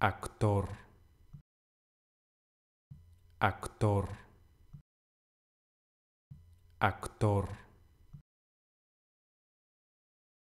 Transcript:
actor actor actor